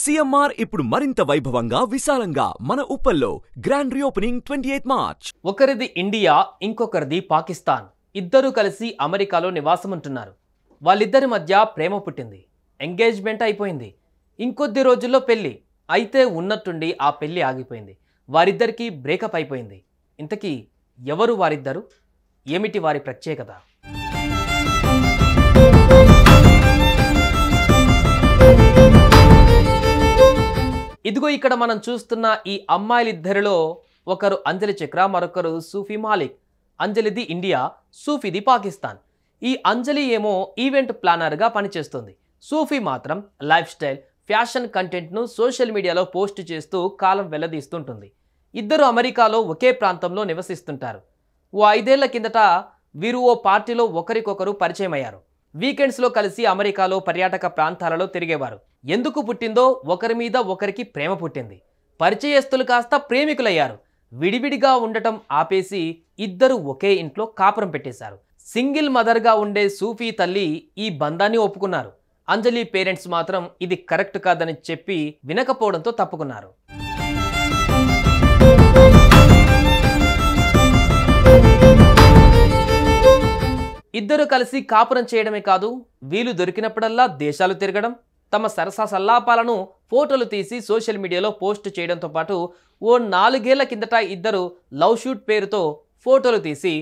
CMR ఇప్పుడు మరింత వైభవంగా విశాలంగా మన ఉప్పల్లో grand reopening twenty eighth March ఒకరిది ఇండియా ఇంకొకరిది పాకిస్తాన్ ఇద్దరూ కలిసి అమెరికాలో నివాసముంటున్నారు వాళ్ళిద్దరి మధ్య ప్రేమ పుట్టింది ఎంగేజ్మెంట్ అయిపోయింది ఇంకొద్ది రోజుల్లో పెళ్ళి అయితే ఉన్నట్టుండి ఆ పెళ్ళి ఆగిపోయింది వారిద్దరికీ బ్రేకప్ అయిపోయింది ఇంతకీ ఎవరు వారిద్దరు ఏమిటి వారి ప్రత్యేకత ఇదిగో ఇక్కడ మనం చూస్తున్న ఈ అమ్మాయిలిద్దరిలో ఒకరు అంజలి చక్ర మరొకరు సూఫీ మాలిక్ అంజలిది ఇండియా సూఫీది పాకిస్తాన్ ఈ అంజలి ఏమో ఈవెంట్ ప్లానర్గా పనిచేస్తుంది సూఫీ మాత్రం లైఫ్ స్టైల్ ఫ్యాషన్ కంటెంట్ను సోషల్ మీడియాలో పోస్ట్ చేస్తూ కాలం వెల్లదీస్తుంటుంది ఇద్దరు అమెరికాలో ఒకే ప్రాంతంలో నివసిస్తుంటారు ఓ ఐదేళ్ల కిందట వీరు ఓ పార్టీలో ఒకరికొకరు పరిచయమయ్యారు వీకెండ్స్లో కలిసి అమెరికాలో పర్యాటక ప్రాంతాలలో తిరిగేవారు ఎందుకు పుట్టిందో ఒకరి మీద ఒకరికి ప్రేమ పుట్టింది పరిచయస్తులు కాస్త ప్రేమికులయ్యారు విడివిడిగా ఉండటం ఆపేసి ఇద్దరు ఒకే ఇంట్లో కాపురం పెట్టేశారు సింగిల్ మదర్గా ఉండే సూఫీ తల్లి ఈ బంధాన్ని ఒప్పుకున్నారు అంజలి పేరెంట్స్ మాత్రం ఇది కరెక్ట్ కాదని చెప్పి వినకపోవడంతో తప్పుకున్నారు ఇద్దరు కలిసి కాపురం చేయడమే కాదు వీలు దొరికినప్పుడల్లా దేశాలు తిరగడం తమ సరసా సల్లాపాలను ఫోటోలు తీసి సోషల్ మీడియాలో పోస్ట్ చేయడంతో పాటు ఓ నాలుగేళ్ల కిందట ఇద్దరు లవ్ షూట్ పేరుతో ఫోటోలు తీసి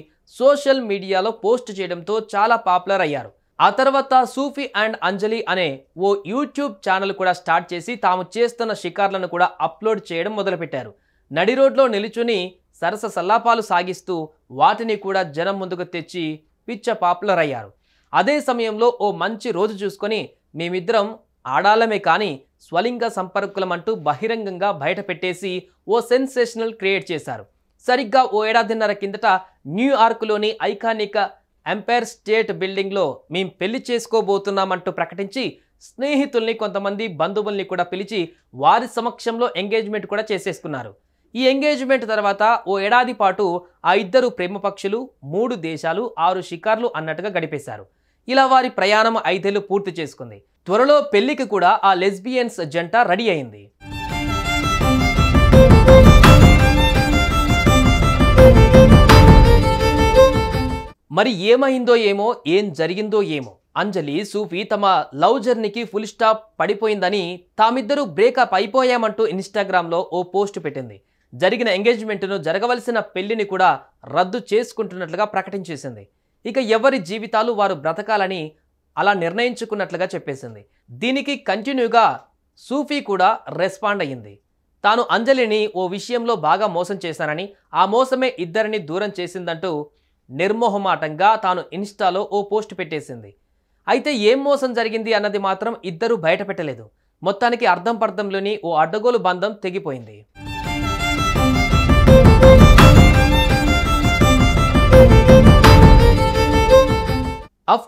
సోషల్ మీడియాలో పోస్ట్ చేయడంతో చాలా పాపులర్ అయ్యారు ఆ తర్వాత సూఫీ అండ్ అంజలి అనే ఓ యూట్యూబ్ ఛానల్ కూడా స్టార్ట్ చేసి తాము చేస్తున్న షికార్లను కూడా అప్లోడ్ చేయడం మొదలుపెట్టారు నడి రోడ్లో నిలుచుని సరస సల్లాపాలు సాగిస్తూ వాటిని కూడా జనం ముందుకు తెచ్చి పిచ్చ పాపులర్ అయ్యారు అదే సమయంలో ఓ మంచి రోజు చూసుకొని మేమిద్దరం ఆడాలమే కానీ స్వలింగ సంపర్కులమంటూ బహిరంగంగా బయట ఓ సెన్సేషనల్ క్రియేట్ చేశారు సరిగ్గా ఓ ఏడాదిన్నర కిందట న్యూయార్క్లోని ఐకానిక ఎంపైర్ స్టేట్ బిల్డింగ్లో మేం పెళ్లి చేసుకోబోతున్నామంటూ ప్రకటించి స్నేహితుల్ని కొంతమంది బంధువుల్ని కూడా పిలిచి వారి సమక్షంలో ఎంగేజ్మెంట్ కూడా చేసేసుకున్నారు ఈ ఎంగేజ్మెంట్ తర్వాత ఓ ఏడాది పాటు ఆ ఇద్దరు ప్రేమ పక్షులు మూడు దేశాలు ఆరు షికార్లు అన్నట్టుగా గడిపేశారు ఇలా వారి ప్రయాణం ఐదేళ్లు పూర్తి చేసుకుంది త్వరలో పెళ్లికి కూడా ఆ లెస్బియన్స్ జంట రెడీ అయింది మరి ఏమైందో ఏమో ఏం జరిగిందో ఏమో అంజలి సూఫీ తమ లవ్ జర్నీకి ఫుల్ స్టాప్ పడిపోయిందని తామిద్దరూ బ్రేకప్ అయిపోయామంటూ ఇన్స్టాగ్రామ్లో ఓ పోస్ట్ పెట్టింది జరిగిన ఎంగేజ్మెంట్ను జరగవలసిన పెళ్లిని కూడా రద్దు చేసుకుంటున్నట్లుగా ప్రకటించేసింది ఇక ఎవరి జీవితాలు వారు బ్రతకాలని అలా నిర్ణయించుకున్నట్లుగా చెప్పేసింది దీనికి కంటిన్యూగా సూఫీ కూడా రెస్పాండ్ అయ్యింది తాను అంజలిని ఓ విషయంలో బాగా మోసం చేశానని ఆ మోసమే ఇద్దరిని దూరం చేసిందంటూ నిర్మోహమాటంగా తాను ఇన్స్టాలో ఓ పోస్ట్ పెట్టేసింది అయితే ఏం మోసం జరిగింది అన్నది మాత్రం ఇద్దరూ బయటపెట్టలేదు మొత్తానికి అర్థం పర్థంలోని ఓ అడ్డగోలు బంధం తెగిపోయింది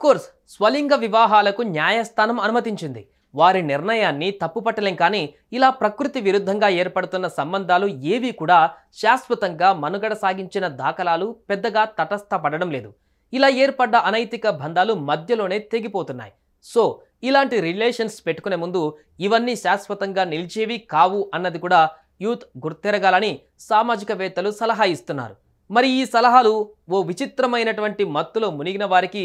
కోర్స్ స్వలింగ వివాహాలకు న్యాయస్థానం అనుమతించింది వారి నిర్ణయాన్ని తప్పుపట్టలేం కానీ ఇలా ప్రకృతి విరుద్ధంగా ఏర్పడుతున్న సంబంధాలు ఏవి కూడా శాశ్వతంగా మనుగడ సాగించిన దాఖలాలు పెద్దగా తటస్థపడడం లేదు ఇలా ఏర్పడ్డ అనైతిక బంధాలు మధ్యలోనే తెగిపోతున్నాయి సో ఇలాంటి రిలేషన్స్ పెట్టుకునే ముందు ఇవన్నీ శాశ్వతంగా నిలిచేవి కావు అన్నది కూడా యూత్ గుర్తెరగాలని సామాజికవేత్తలు సలహా ఇస్తున్నారు మరి ఈ సలహాలు ఓ విచిత్రమైనటువంటి మత్తులో మునిగిన వారికి